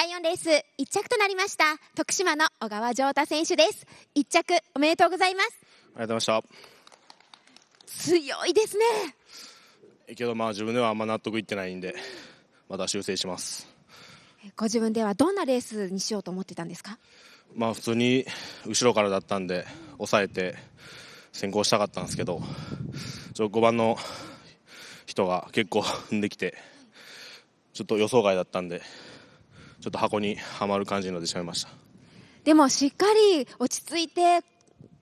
第4レース1着となりました徳島の小川城太選手です1着おめでとうございますありがとうございました強いですねけどまあ自分ではあんま納得いってないんでまた修正しますご自分ではどんなレースにしようと思ってたんですかまあ普通に後ろからだったんで抑えて先行したかったんですけどちょ5番の人が結構 踏んできてちょっと予想外だったんでちょっと箱にはまる感じになってしまいましたでもしっかり落ち着いて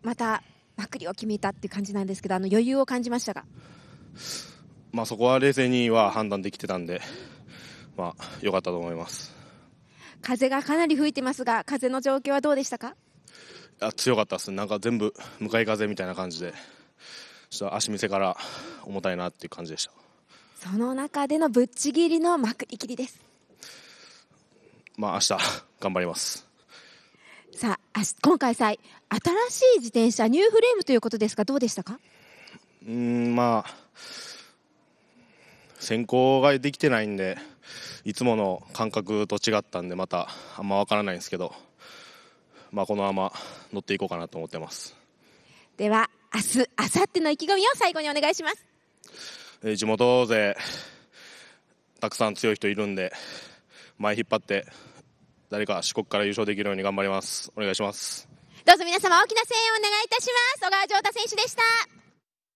またまくりを決めたっていう感じなんですけどあの余裕を感じましたが、まあ、そこは冷静には判断できてたんで、まあ、よかったと思います風がかなり吹いてますが風の状況はどうでしたかあ強かったですなんか全部向かい風みたいな感じでちょっと足見せから重たいなっていう感じでしたその中でのぶっちぎりのまくり切りですまあ明日頑張ります。さあ今回さ新しい自転車ニューフレームということですがどうでしたかうんまあ先行ができてないんでいつもの感覚と違ったんでまたあんま分からないんですけど、まあ、このまま乗っていこうかなと思ってますでは明日明後日の意気込みを最後にお願いします、え地元勢たくさん強い人いるんで前引っ張って誰か四国から優勝できるように頑張りますお願いしますどうぞ皆様大きな声援をお願いいたします小川城太選手でした